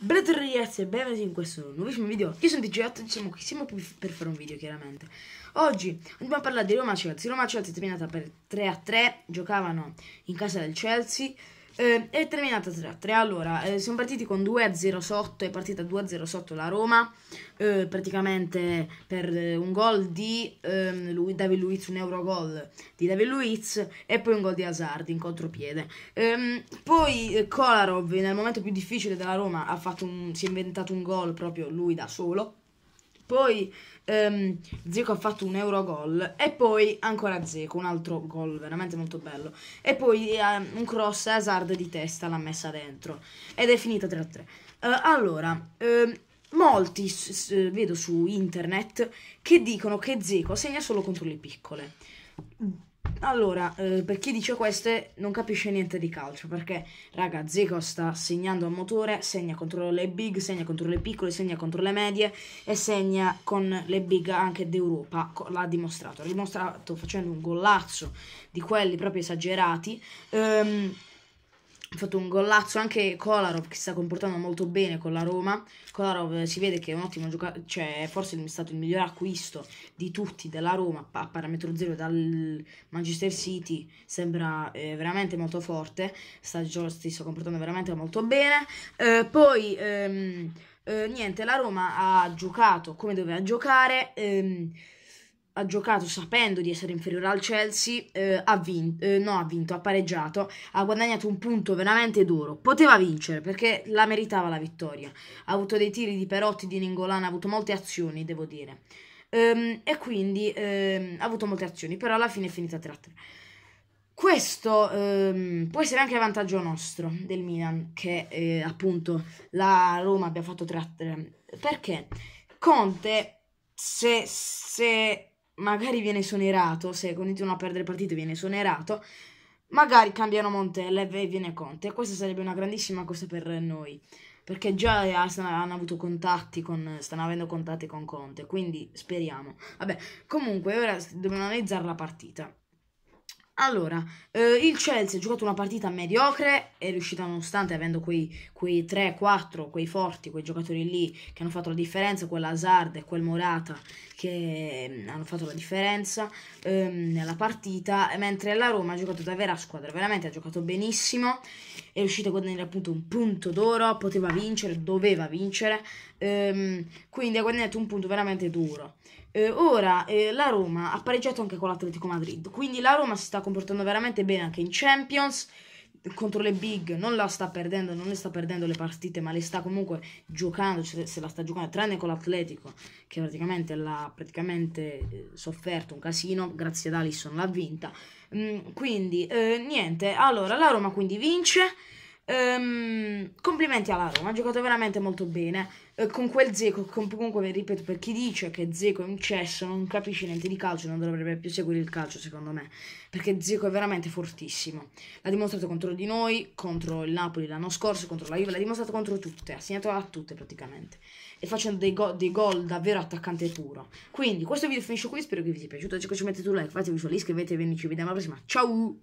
Benvenuti ragazzi e benvenuti in questo nuovissimo video Io sono DJ8 diciamo che siamo qui per fare un video chiaramente Oggi andiamo a parlare di Roma Chelsea Roma Chelsea è terminata per 3 a 3 Giocavano in casa del Chelsea eh, è terminata 3-3. Allora, eh, siamo partiti con 2-0 sotto, è partita 2-0 sotto la Roma, eh, praticamente per eh, un gol di ehm, lui, David Luiz, un eurogol di David Luiz e poi un gol di Hazard in contropiede. Ehm, poi eh, Kolarov nel momento più difficile della Roma un, si è inventato un gol proprio lui da solo poi ehm, Zico ha fatto un Eurogol e poi ancora Zeko, un altro gol veramente molto bello. E poi ehm, un cross Hazard di testa l'ha messa dentro ed è finita 3-3. Eh, allora, ehm, molti s- vedo su internet che dicono che Zeko segna solo contro le piccole. Allora, eh, per chi dice queste non capisce niente di calcio, perché raga, Zico sta segnando a motore, segna contro le big, segna contro le piccole, segna contro le medie e segna con le big anche d'Europa, l'ha dimostrato, l'ha dimostrato facendo un golazzo di quelli proprio esagerati. Ehm, ha fatto un gollazzo anche Kolarov che si sta comportando molto bene con la Roma Kolarov eh, si vede che è un ottimo giocatore cioè forse è stato il miglior acquisto di tutti della Roma a parametro zero dal Manchester City sembra eh, veramente molto forte sta, si sta comportando veramente molto bene eh, poi ehm, eh, niente la Roma ha giocato come doveva giocare ehm, ha giocato sapendo di essere inferiore al Chelsea, eh, ha vinto, eh, no ha vinto, ha pareggiato, ha guadagnato un punto veramente duro, poteva vincere perché la meritava la vittoria, ha avuto dei tiri di Perotti, di Ningolana, ha avuto molte azioni devo dire, ehm, e quindi ehm, ha avuto molte azioni, però alla fine è finita 3-3. Questo ehm, può essere anche a vantaggio nostro, del Milan, che eh, appunto la Roma abbia fatto 3-3, perché Conte se, se magari viene esonerato, se continuano a perdere partite viene esonerato, magari cambiano Montella e viene Conte. Questa sarebbe una grandissima cosa per noi, perché già eh, hanno avuto contatti con, stanno avendo contatti con Conte, quindi speriamo. Vabbè, comunque ora dobbiamo analizzare la partita. Allora, eh, il Chelsea ha giocato una partita mediocre, è riuscita nonostante avendo quei, quei 3-4, quei forti, quei giocatori lì che hanno fatto la differenza, quell'Azard e quel Morata che mm, hanno fatto la differenza ehm, nella partita, mentre la Roma ha giocato da vera squadra, veramente ha giocato benissimo, è riuscita a guadagnare appunto un punto d'oro, poteva vincere, doveva vincere, ehm, quindi ha guadagnato un punto veramente duro. Eh, ora eh, la Roma ha pareggiato anche con l'Atletico Madrid, quindi la Roma si sta comportando veramente bene anche in Champions contro le big non la sta perdendo, non le sta perdendo le partite, ma le sta comunque giocando, cioè se la sta giocando, tranne con l'Atletico, che praticamente l'ha praticamente eh, sofferto un casino, grazie ad Alisson l'ha vinta. Mm, quindi, eh, niente, allora la Roma quindi vince. Um, complimenti alla Roma, ha giocato veramente molto bene. Uh, con quel Zeco, comunque vi ripeto, per chi dice che Zeco è un cesso, non capisce niente di calcio, non dovrebbe più seguire il calcio, secondo me. Perché Zeco è veramente fortissimo. L'ha dimostrato contro di noi, contro il Napoli l'anno scorso, contro la Juve, l'ha dimostrato contro tutte, ha segnato a tutte praticamente. E facendo dei, go dei gol davvero attaccante puro. Quindi questo video finisce qui, spero che vi sia piaciuto. Se ci mettete un like, fatevi un iscrivetevi e ci vediamo alla prossima. Ciao!